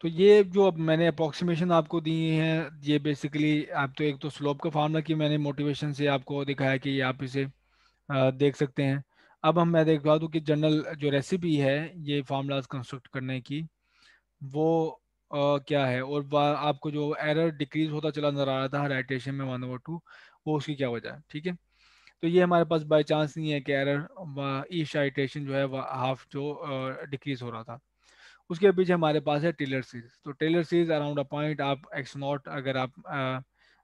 तो ये जो अब मैंने अप्रोक्सीमेशन आपको दी है ये बेसिकली आप तो एक तो स्लोप का फार्मूला की मैंने मोटिवेशन से आपको दिखाया कि आप इसे देख सकते हैं अब हम मैं देख रहा कि जनरल जो रेसिपी है ये फार्मूलाज कंस्ट्रक्ट करने की वो आ, क्या है और आपको जो एरर डिक्रीज होता चला नजर आ रहा था हर में वन ओवर टू वो उसकी क्या वजह है ठीक है तो ये हमारे पास बाय चांस नहीं है कि एरर ईश आइटेशन जो है हाफ जो डिक्रीज हो रहा था उसके पीछे हमारे पास है टेलर सीरीज तो Taylor series around a point आप एक्स नॉट अगर आप आ,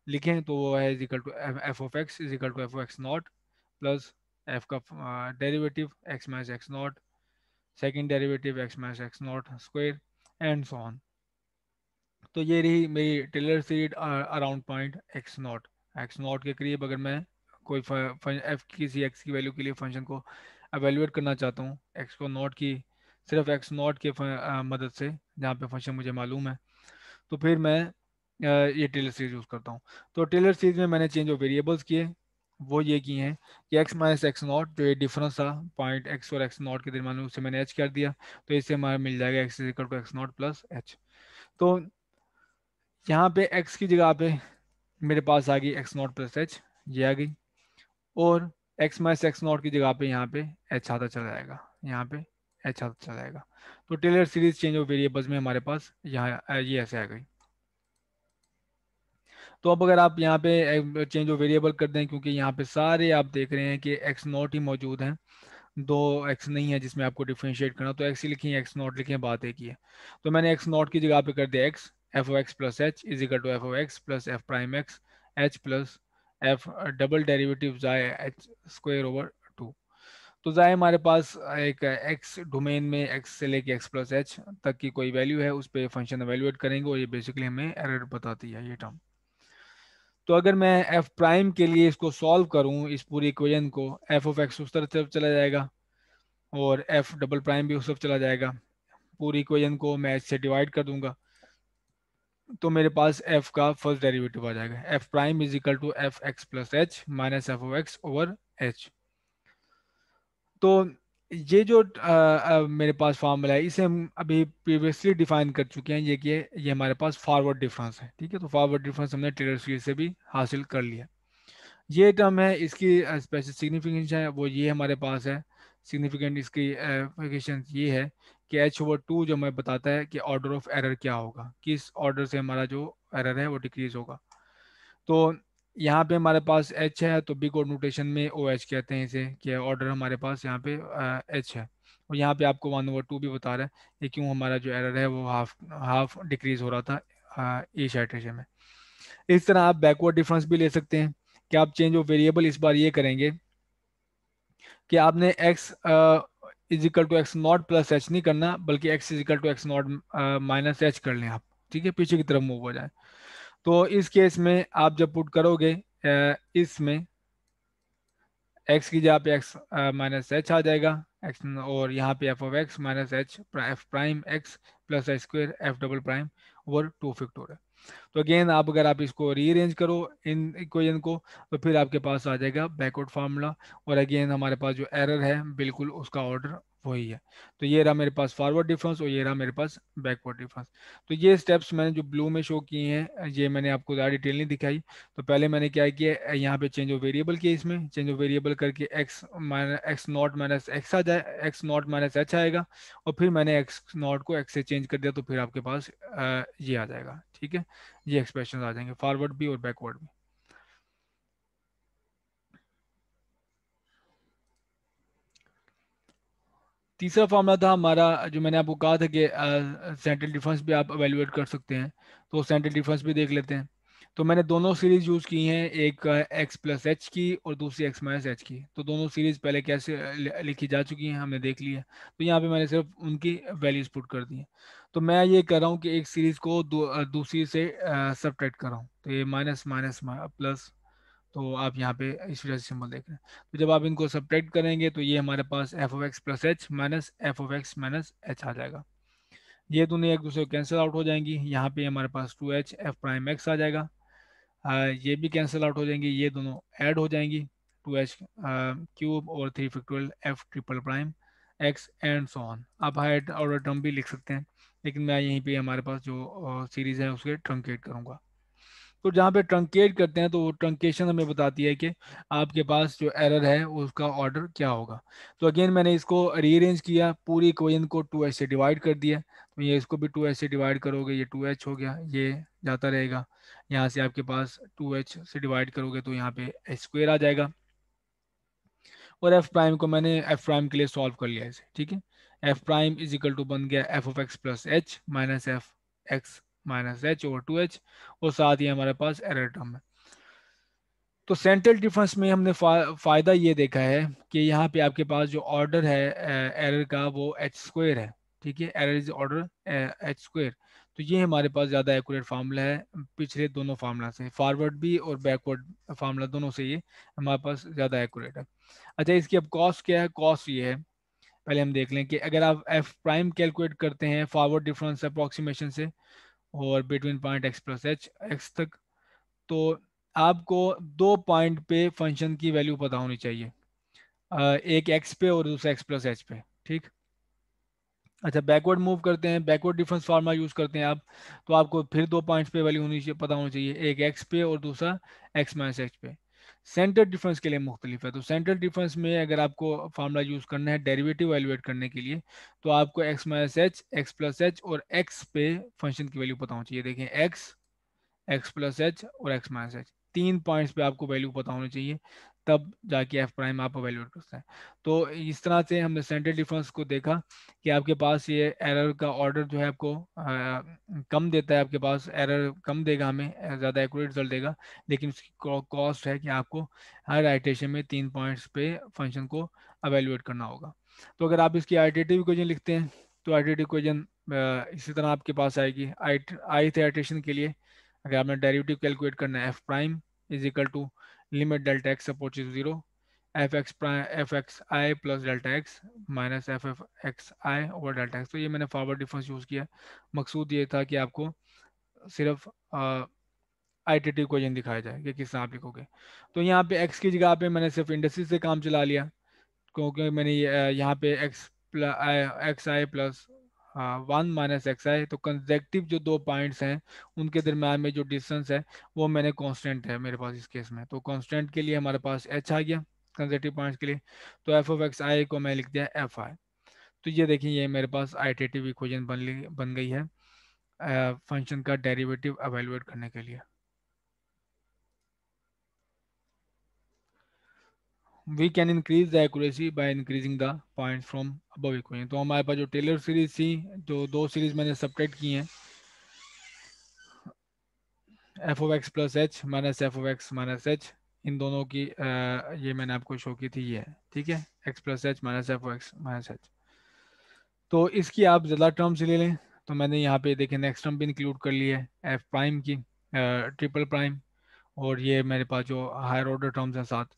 लिखें तो वो है equal to f of x equal to f x naught plus f का derivative x minus x naught second derivative x minus x naught square and so on तो ये रही मेरी Taylor series around point x naught x naught के करीब अगर मैं कोई एफ किसी एक्स की वैल्यू के लिए फंक्शन को एवेल्यूएट करना चाहता हूँ एक्स को नॉट की सिर्फ एक्स नॉट के मदद से जहाँ पे फंक्शन मुझे मालूम है तो फिर मैं ये टेलर सीरीज यूज़ करता हूँ तो टेलर सीरीज में मैंने चेंज ऑफ वेरिएबल्स किए वो ये किए हैं कि एक्स माइनस एक्स नॉट जो ये डिफरेंस था पॉइंट एक्स और एक्स नॉट के दरमियान उसे मैंने एच कर दिया तो इससे हमारा मिल जाएगा x equal to x naught plus h तो यहाँ पे एक्स की जगह पे मेरे पास आ गई एक्स नॉट प्लस एच ये आ गई और एक्स माइनस एक्स नॉट की जगह पे यहाँ पे एच आता चला जाएगा यहाँ पे अच्छा अच्छा जाएगा तो Taylor series change of variables में हमारे पास यहाँ ये ऐसे आ गई तो अब अगर आप यहाँ पे चेंज ऑफ वेरिएबल कर दें क्योंकि यहाँ पे सारे आप देख रहे हैं कि एक्स नॉट ही मौजूद हैं दो एक्स नहीं है जिसमें आपको डिफ्रेंशिएट करना तो एक्स ही लिखें एक्स नॉट लिखें बात एक ही है तो मैंने एक्स नॉट की जगह पे कर दिया x f of x plus h is equal to f of x plus f prime x h plus f double derivative जाए एच स्क्वायर ओवर तो जाए हमारे पास एक एक्स डोमेन में एक्स से लेके एक्स प्लस एच तक की कोई वैल्यू है उस पर फंक्शन एवेल्यूएट करेंगे और ये बेसिकली हमें एरर बताती है ये टर्म तो अगर मैं एफ प्राइम के लिए इसको सॉल्व करूं इस पूरी इक्वेशन को एफ ऑफ एक्स उस तरफ चला जाएगा और एफ डबल प्राइम भी उस तरफ चला जाएगा पूरी इक्वेशन को मैं एच से डिवाइड कर दूंगा तो मेरे पास एफ का फर्स्ट डेरिवेटिव आ जाएगा f prime is equal to f x plus h minus f of x over h तो ये जो आ, आ, मेरे पास फार्मूला है इसे हम अभी प्रीवियसली डिफाइन कर चुके हैं ये कि ये हमारे पास फॉरवर्ड डिफरेंस है ठीक है तो फॉरवर्ड डिफरेंस हमने ट्रेडर सीरीज से भी हासिल कर लिया ये टर्म है इसकी स्पेशल सिग्निफिकेंस है वो ये हमारे पास है सिग्निफिकेंट इसकी एप्लीकेशन ये है कि एच ओवर टू जो हमें बताता है कि ऑर्डर ऑफ एरर क्या होगा किस ऑर्डर से हमारा जो एरर है वो डिक्रीज होगा तो यहाँ पे हमारे पास एच है तो बिग और नोटेशन में ओ OH एच कहते हैं इसे कि ऑर्डर हमारे पास यहाँ पे एच है और यहाँ पे आपको वन ओवर टू भी बता रहा है ये क्यों हमारा जो एरर है वो हाफ हाफ डिक्रीज हो रहा था ई शार्टेशन में इस तरह आप बैकवर्ड डिफरेंस भी ले सकते हैं कि आप चेंज ऑफ वेरिएबल इस बार ये करेंगे कि आपने x equal to x naught plus h नहीं करना बल्कि x equal to x naught minus h कर लें आप ठीक है पीछे की तरफ मूव हो जाए तो इस केस में आप जब पुट करोगे इसमें एक्स की जहाँ पे एक्स माइनस एच आ जाएगा एक्स और यहाँ पे f of x minus h f prime x plus h square f double prime over two factorial तो अगेन आप अगर आप इसको रीअरेंज करो इन इक्वेजन को तो फिर आपके पास आ जाएगा बैकवर्ड फार्मूला और अगेन हमारे पास जो एरर है बिल्कुल उसका ऑर्डर वही है तो ये रहा मेरे पास फॉरवर्ड डिफरेंस और ये रहा मेरे पास बैकवर्ड डिफरेंस तो ये स्टेप्स मैंने जो ब्लू में शो किए हैं ये मैंने आपको ज़्यादा डिटेल नहीं दिखाई तो पहले मैंने क्या किया यहाँ पे चेंज ऑफ वेरिएबल किया इसमें चेंज ऑफ वेरिएबल करके x minus x naught minus x आ जाए एक्स नॉट माइनस एच आएगा और फिर मैंने एक्स नॉट को एक्स से चेंज कर दिया तो फिर आपके पास ये आ जाएगा ठीक है ये एक्सप्रेशन आ जाएंगे फॉरवर्ड भी और बैकवर्ड भी तीसरा फार्मूला था हमारा जो मैंने आपको कहा था कि सेंट्रल डिफरेंस भी आप अवेलुएट कर सकते हैं तो सेंट्रल डिफरेंस भी देख लेते हैं तो मैंने दोनों सीरीज यूज़ की हैं एक एक्स प्लस एच की और दूसरी एक्स माइनस एच की तो दोनों सीरीज पहले कैसे लिखी जा चुकी हैं हमने देख लिया है तो यहाँ पे मैंने सिर्फ उनकी वैल्यूज पुट कर दी है तो मैं ये कर रहा हूँ कि एक सीरीज को दूसरी से सब कर रहा हूँ तो ये माइनस माइनस प्लस तो आप यहाँ पे इस वजह से सिंबल देख रहे हैं तो जब आप इनको सब्ट्रैक्ट करेंगे तो ये हमारे पास f of x plus h minus f of x minus h आ जाएगा ये दोनों एक दूसरे को कैंसिल आउट हो जाएंगी यहाँ पे हमारे पास two h f prime x आ जाएगा आ, ये भी कैंसिल आउट हो जाएंगी ये दोनों ऐड हो जाएंगी टू एच क्यूब और three factorial f triple prime x and so on आप हाइट ऑर्डर टर्म भी लिख सकते हैं लेकिन मैं यहीं पे हमारे पास जो सीरीज़ है उसके ट्रंकेट करूँगा तो जहाँ पे ट्रंकेट करते हैं तो वो ट्रंकेशन हमें बताती है कि आपके पास जो एरर है उसका ऑर्डर क्या होगा तो अगेन मैंने इसको रीअरेंज किया पूरी क्वेश्चन को टू एच से डिवाइड कर दिया तो ये इसको भी टू एच से डिवाइड करोगे ये टू एच हो गया ये जाता रहेगा यहाँ से आपके पास टू एच से डिवाइड करोगे तो यहाँ पे स्क्वेयर आ जाएगा और एफ प्राइम को मैंने एफ प्राइम के लिए सॉल्व कर लिया इसे ठीक है f prime is equal to बन गया f of x plus h minus f x minus h over two h और साथ ही हमारे पास एरर टर्म है तो सेंट्रल डिफरेंस में हमने फा, फ़ायदा ये देखा है कि यहाँ पे आपके पास जो ऑर्डर है एरर का वो एच स्क्वायर है ठीक है error is order h square तो ये हमारे पास ज़्यादा एक्यूरेट फार्मूला है पिछले दोनों फार्मूला से फॉरवर्ड भी और बैकवर्ड फार्मूला दोनों से ये हमारे पास ज़्यादा एक्यूरेट है अच्छा इसकी अब कॉस्ट क्या है कॉस्ट ये है पहले हम देख लें कि अगर आप एफ प्राइम कैलकुलेट करते हैं फॉरवर्ड डिफरेंस अप्रॉक्सीमेशन से और between point x plus h x तक तो आपको दो पॉइंट पे फंक्शन की वैल्यू पता होनी चाहिए एक एक्स पे और दूसरा एक्स प्लस एच पे ठीक अच्छा बैकवर्ड मूव करते हैं बैकवर्ड डिफरेंस फार्मूला यूज़ करते हैं आप तो आपको फिर दो पॉइंट्स पे वैल्यू होनी चाहिए पता होनी चाहिए एक एक्स पे और दूसरा एक्स माइनस एच पे सेंटर डिफरेंस के लिए मुख्तलिफ है तो सेंटर डिफरेंस में अगर आपको फार्मूला यूज़ करना है डेरिवेटिव एलिवेट करने के लिए तो आपको x minus h x plus h और एक्स पे फंक्शन की वैल्यू पता होनी चाहिए देखें एक्स एक्स प्लस एच और एक्स माइनस एच तीन पॉइंट्स पे आपको वैल्यू पता होनी चाहिए तब जाके एफ प्राइम आप अवेल्यूएट करते हैं तो इस तरह से हमने सेंट्रल डिफरेंस को देखा कि आपके पास ये एरर का ऑर्डर जो है आपको आ, कम देता है आपके पास एरर कम देगा हमें ज़्यादा एक्यूरेट रिजल्ट देगा लेकिन उसकी कॉस्ट है कि आपको हर आइटेशन में तीन पॉइंट्स पे फंक्शन को अवेल्यूएट करना होगा तो अगर आप इसकी आइडेटिव इक्वेजन लिखते हैं तो आइडेटिव इक्वेजन इसी तरह आपके पास आएगी आई थे आइटेशन के लिए अगर आपने डेरिवेटिव कैलकुलेट करना है f prime is equal to limit delta x approaches zero, 0 fx prime i plus delta x minus i over delta x तो ये मैंने forward difference use किया मकसूद ये था कि आपको सिर्फ आई टी टी क्वेश्चन दिखाया जाए कि किस तरह आप लिखोगे तो यहाँ पे x की जगह पे मैंने सिर्फ indices से काम चला लिया क्योंकि मैंने यहाँ पे x plus i x i plus हाँ वन माइनस एक्स है तो कंजेक्टिव जो दो पॉइंट्स हैं उनके दरम्यान में जो डिस्टेंस है वो मैंने कांस्टेंट है मेरे पास इस केस में तो कांस्टेंट के लिए हमारे पास एच आ गया कंजेक्टिव पॉइंट्स के लिए तो एफ ऑफ एक्स आई को मैं लिख दिया एफ आई तो ये देखिए ये मेरे पास आइटेटिव इक्वेशन बन ली बन गई है फंक्शन का डेरिवेटिव अवेलुएट करने के लिए we can increase the accuracy by increasing the point from above equation तो हमारे पास जो टेलर सीरीज थी जो दो सीरीज मैंने सब्ट्रैक्ट की हैं f of x plus h minus f of x minus h इन दोनों की आ, ये मैंने आपको शो की थी ये ठीक है x plus h minus f of x minus h तो इसकी आप ज़्यादा टर्म्स ले लें तो मैंने यहाँ पे देखें नेक्स्ट टर्म भी इंक्लूड कर लिया है एफ प्राइम की ट्रिपल प्राइम और ये मेरे पास जो हायर ऑर्डर टर्म्स हैं साथ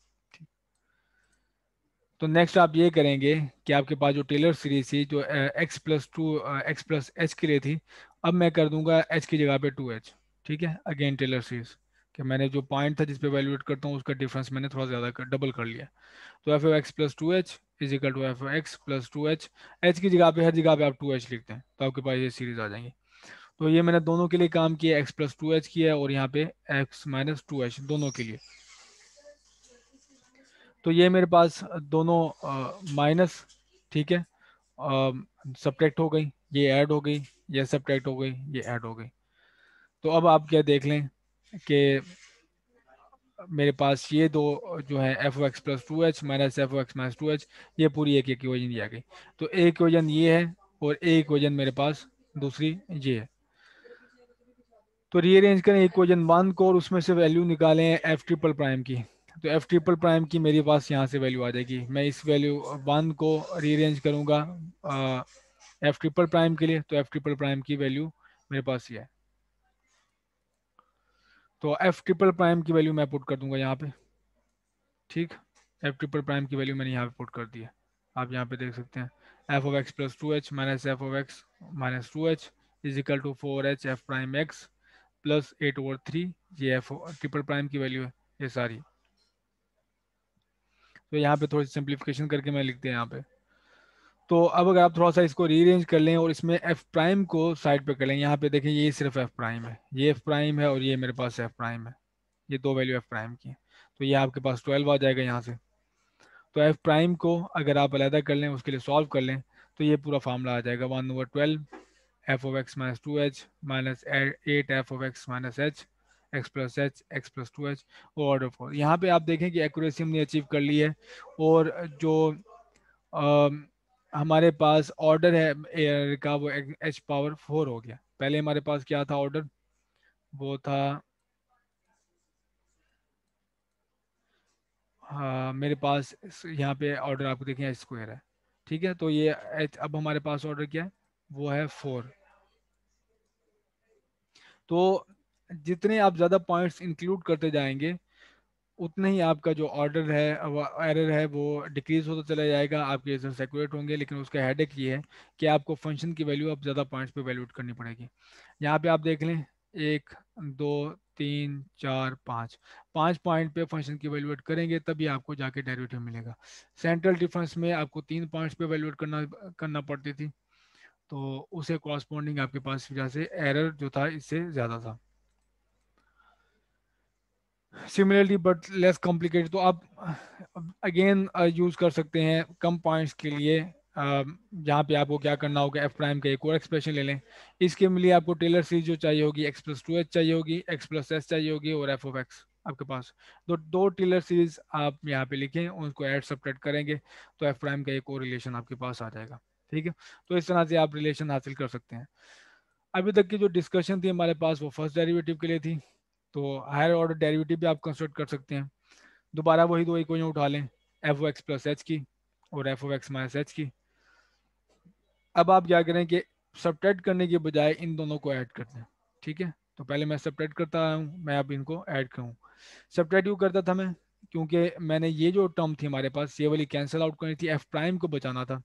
तो नेक्स्ट आप ये करेंगे कि आपके पास जो टेलर सीरीज थी जो x plus two x plus h के लिए थी अब मैं कर दूंगा एच की जगह पे टू एच ठीक है अगेन टेलर सीरीज कि मैंने जो पॉइंट था जिसपे वैल्यूएट करता हूँ उसका डिफरेंस मैंने थोड़ा ज़्यादा कर, डबल कर लिया तो f x plus two h equal to f x plus two h h की जगह पे हर जगह पे आप टू एच लिखते हैं तो आपके पास ये सीरीज आ जाएंगी तो ये मैंने दोनों के लिए काम किया एक्स प्लस टू एच किया और यहाँ पे एक्स माइनस टू एच दोनों के लिए तो ये मेरे पास दोनों माइनस ठीक है सब्ट्रैक्ट हो गई ये ऐड हो गई ये सब्ट्रैक्ट हो गई ये ऐड हो गई तो अब आप क्या देख लें कि मेरे पास ये दो जो है f of x plus two h minus f of x minus two h ये पूरी एक एक ये आ गई तो एक वजन ये है और एक वजन मेरे पास दूसरी ये है तो रीअरेंज करें इक्वेजन वन को और उसमें से वैल्यू निकालें एफ ट्रिपल प्राइम की तो एफ ट्रिपल प्राइम की मेरे पास यहाँ से वैल्यू आ जाएगी मैं इस वैल्यू वन को रीअरेंज करूँगा एफ ट्रिपल प्राइम के लिए तो एफ ट्रिपल प्राइम की वैल्यू मेरे पास ये है तो एफ ट्रिपल प्राइम की वैल्यू मैं पुट कर दूंगा यहाँ पे ठीक एफ ट्रिपल प्राइम की वैल्यू मैंने यहाँ पे पुट कर दी है आप यहाँ पे देख सकते हैं f of x plus two h minus f of x minus two h equal to four h f prime x plus eight over three ये एफ ट्रिपल प्राइम की वैल्यू है ये सारी तो यहाँ पे थोड़ी सिंप्लीफिकेशन करके मैं लिखते हैं यहाँ पे तो अब अगर आप थोड़ा सा इसको रीअरेंज कर लें और इसमें एफ प्राइम को साइड पे कर लें यहाँ पे देखें ये सिर्फ एफ प्राइम है ये एफ प्राइम है और ये मेरे पास एफ प्राइम है ये दो वैल्यू एफ प्राइम की है तो ये आपके पास ट्वेल्व आ जाएगा यहाँ से तो एफ प्राइम को अगर आप अलहदा कर लें उसके लिए सॉल्व कर लें तो ये पूरा फार्मूला आ जाएगा one over twelve f of x minus two h minus eight f of x minus h x plus h x plus two h और ऑर्डर फोर यहाँ पे आप देखें कि एक्यूरेसी हमने अचीव कर ली है और जो आ, हमारे पास ऑर्डर है एयर का वो एच पावर फोर हो गया पहले हमारे पास क्या था ऑर्डर वो था हाँ मेरे पास यहाँ पे ऑर्डर आपको देखें एच स्क्वायर है ठीक है तो ये एच अब हमारे पास ऑर्डर क्या है वो है फोर तो जितने आप ज़्यादा पॉइंट्स इंक्लूड करते जाएंगे उतने ही आपका जो ऑर्डर है एरर है वो डिक्रीज होता चला जाएगा आपके रिजल्ट सेकुलेट होंगे लेकिन उसका हेड एक ये है कि आपको फंक्शन की वैल्यू आप ज़्यादा पॉइंट्स पे वैल्यूट करनी पड़ेगी यहाँ पे आप देख लें एक दो तीन चार पाँच पाँच पॉइंट पे फंक्शन की वैल्यूएट करेंगे तभी आपको जाके डेरिवेटिव मिलेगा सेंट्रल डिफरेंस में आपको तीन पॉइंट्स पे वैल्यूएट करना करना पड़ती थी तो उसे कॉरस्पॉन्डिंग आपके पास वजह से एरर जो था इससे ज़्यादा था सिमिलरली बट लेस कॉम्प्लिकेटेड तो आप अगेन यूज uh, कर सकते हैं कम पॉइंट्स के लिए um, जहाँ पे आपको क्या करना होगा एफ प्राइम का एक और एक्सप्रेशन ले लें इसके लिए आपको टेलर सीरीज जो चाहिए होगी एक्स प्लस टू एच चाहिए होगी एक्स प्लस एस चाहिए होगी और एफ ऑफ एक्स आपके पास तो दो टेलर सीरीज आप यहाँ पे लिखें उनको एड सब्ट्रैक्ट करेंगे तो एफ प्राइम का एक और रिलेशन आपके पास आ जाएगा ठीक है तो इस तरह से आप रिलेशन हासिल कर सकते हैं अभी तक की जो डिस्कशन थी हमारे पास वो फर्स्ट डेरिवेटिव के लिए थी तो हायर ऑर्डर डेरिवेटिव भी आप कंस्ट्रक्ट कर सकते हैं दोबारा वही दो इक्वेशन उठा लें f of x plus h की और f of x minus h की अब आप क्या करें कि सब्ट्रैक्ट करने के बजाय इन दोनों को ऐड कर दें ठीक है तो पहले मैं सब्ट्रैक्ट करता आया हूँ मैं अब इनको ऐड करूँ सब्ट्रैक्ट क्यों करता था मैं क्योंकि मैंने ये जो टर्म थी हमारे पास ये वाली कैंसिल आउट करनी थी एफ प्राइम को बचाना था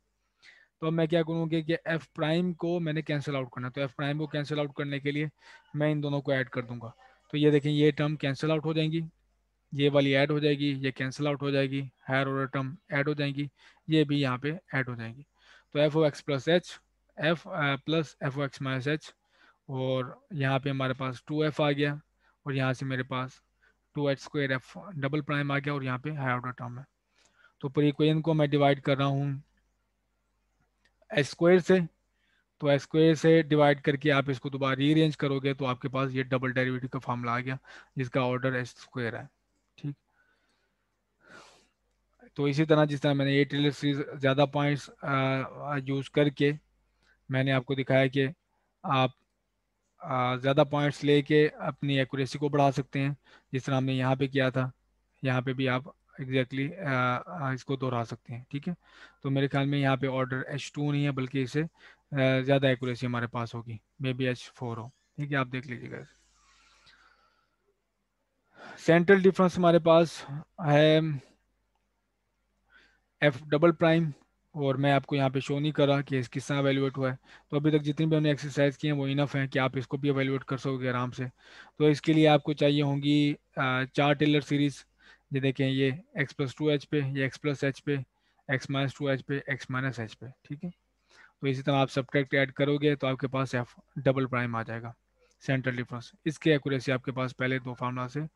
तो अब मैं क्या करूँगी कि एफ प्राइम को मैंने कैंसिल आउट करना तो एफ प्राइम को कैंसिल आउट करने के लिए मैं इन दोनों को ऐड कर दूंगा तो ये देखें ये टर्म कैंसिल आउट हो जाएंगी ये वाली ऐड हो जाएगी ये कैंसिल आउट हो जाएगी हायर ऑर्डर टर्म ऐड हो जाएंगी ये भी यहाँ पे ऐड हो जाएंगी तो f of x plus h f plus f of x minus h और यहाँ पे हमारे पास टू एफ आ गया और यहाँ से मेरे पास two h square f double prime आ गया और यहाँ पे हायर ऑर्डर टर्म है तो पर इक्वेजन को मैं डिवाइड कर रहा हूँ एच स्क्वायर से तो एक्स स्क्वेयर से डिवाइड करके आप इसको दोबारा रीअरेंज करोगे तो आपके पास ये डबल डेरिवेटिव का फॉर्मला आ गया जिसका ऑर्डर एस स्क्वेयर है ठीक तो इसी तरह जिस तरह मैंने टेलर सीरीज ज़्यादा पॉइंट्स यूज़ करके मैंने आपको दिखाया कि आप ज़्यादा पॉइंट्स लेके अपनी एक्यूरेसी को बढ़ा सकते हैं जिस तरह हमने यहाँ पे किया था यहाँ पे भी आप एग्जैक्टली exactly, इसको दोहरा सकते हैं ठीक है तो मेरे ख्याल में यहाँ पे ऑर्डर एच टू नहीं है बल्कि इसे ज़्यादा एक्यूरेसी हमारे पास होगी मे बी एच फोर हो ठीक है आप देख लीजिएगा सेंट्रल डिफरेंस हमारे पास है एफ डबल प्राइम और मैं आपको यहाँ पे शो नहीं कर रहा कि किस तरह अवेलुएट हुआ है तो अभी तक जितनी भी हमने एक्सरसाइज की हैं वो इनफ है कि आप इसको भी अवेलुएट कर सकोगे आराम से तो इसके लिए आपको चाहिए होंगी चार टेलर सीरीज़ ये देखें ये एक्स प्लस टू एच पे ये एक्स प्लस एच पे एक्स माइनस टू एच पे एक्स माइनस एच पे ठीक है तो इसी तरह आप सब्ट्रैक्ट ऐड करोगे तो आपके पास एफ डबल प्राइम आ जाएगा सेंट्रल डिफरेंस इसकी एक्यूरेसी आपके पास पहले दो फार्मूला से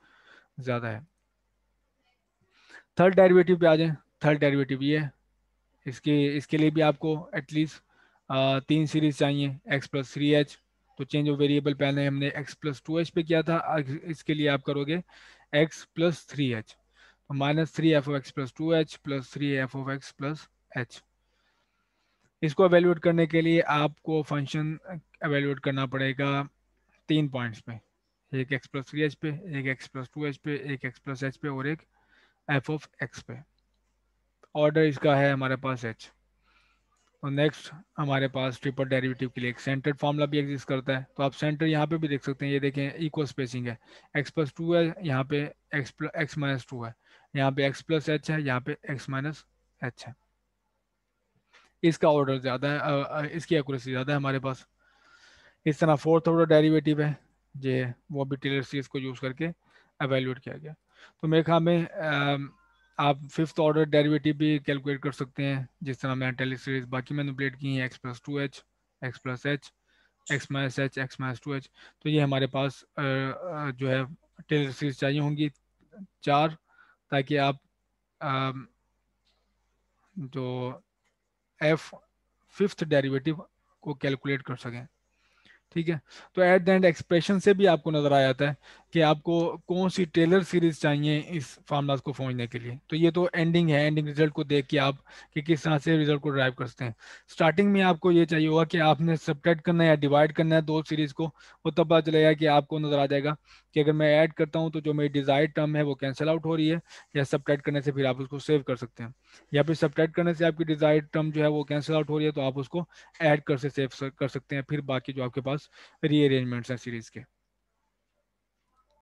ज़्यादा है थर्ड डेरिवेटिव पे आ जाए थर्ड डेरिवेटिव ये है इसके इसके लिए भी आपको एटलीस्ट तीन सीरीज चाहिए एक्स प्लस थ्री एच तो चेंज ऑफ वेरिएबल पहले हमने एक्स प्लस टू एच पे किया था इसके लिए आप करोगे x plus three h minus three f of x plus two h plus three f of x plus h इसको एवेल्यूएट करने के लिए आपको फंक्शन एवेल्यूएट करना पड़ेगा तीन पॉइंट्स पे एक एक्स प्लस थ्री एच पे एक एक्स प्लस टू एच पे एक एक्स प्लस एच पे और एक एफ ऑफ एक्स पे ऑर्डर इसका है हमारे पास एच और नेक्स्ट हमारे पास ट्रिपल डेरिवेटिव के लिए एक सेंटर फॉर्मूला भी एग्जिस्ट करता है तो आप सेंटर यहाँ पे भी देख सकते हैं ये देखें इक्वल स्पेसिंग है एक्स प्लस टू है यहाँ पे x plus x minus two है यहाँ पे x प्लस एच है यहाँ पे x माइनस एच है इसका ऑर्डर ज़्यादा है इसकी एक्यूरेसी ज़्यादा है हमारे पास इस तरह फोर्थ ऑर्डर डेरिवेटिव है जे वो भी टेलर सीरीज को यूज़ करके अवेल्यूट किया गया तो मेरे ख्याल में आप फिफ्थ ऑर्डर डेरिवेटिव भी कैलकुलेट कर सकते हैं जिस तरह मैंने टेलर सीरीज बाकी मैंने प्लेट की है x plus two h x plus h x minus h x minus two h तो ये हमारे पास जो है टेलर सीरीज चाहिए होंगी चार ताकि आप जो एफ फिफ्थ डेरिवेटिव को कैलकुलेट कर सकें ठीक है तो एट द एंड एक्सप्रेशन से भी आपको नज़र आ जाता है कि आपको कौन सी टेलर सीरीज चाहिए इस फार्मूलाज को समझने के लिए तो ये तो एंडिंग है एंडिंग रिजल्ट को देख के आप कि किस तरह से रिजल्ट को ड्राइव कर सकते हैं स्टार्टिंग में आपको ये चाहिए होगा कि आपने सब्ट्रैक्ट करना है या डिवाइड करना है दो सीरीज को वो तब पता चलेगा कि आपको नजर आ जाएगा कि अगर मैं ऐड करता हूँ तो जो मेरी डिजायर टर्म है वो कैंसिल आउट हो रही है या सब्ट्रैक्ट करने से फिर आप उसको सेव कर सकते हैं या फिर सब्ट्रैक्ट करने से आपकी डिजायर टर्म जो है वो कैंसिल आउट हो रही है तो आप उसको ऐड कर सेव कर सकते हैं फिर बाकी जो आपके पास रीअरेंजमेंट्स हैं सीरीज के